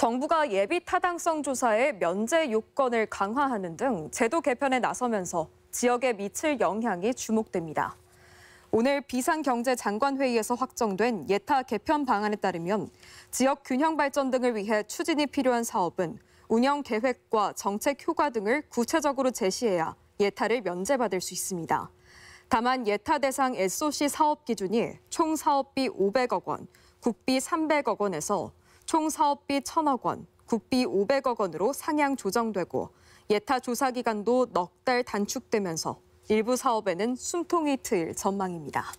정부가 예비 타당성 조사에 면제 요건을 강화하는 등 제도 개편에 나서면서 지역에 미칠 영향이 주목됩니다. 오늘 비상경제장관회의에서 확정된 예타 개편 방안에 따르면 지역 균형 발전 등을 위해 추진이 필요한 사업은 운영 계획과 정책 효과 등을 구체적으로 제시해야 예타를 면제받을 수 있습니다. 다만 예타 대상 SOC 사업 기준이 총 사업비 500억 원, 국비 300억 원에서 총 사업비 1천억 원, 국비 500억 원으로 상향 조정되고 예타 조사 기간도 넉 달 단축되면서 일부 사업에는 숨통이 트일 전망입니다.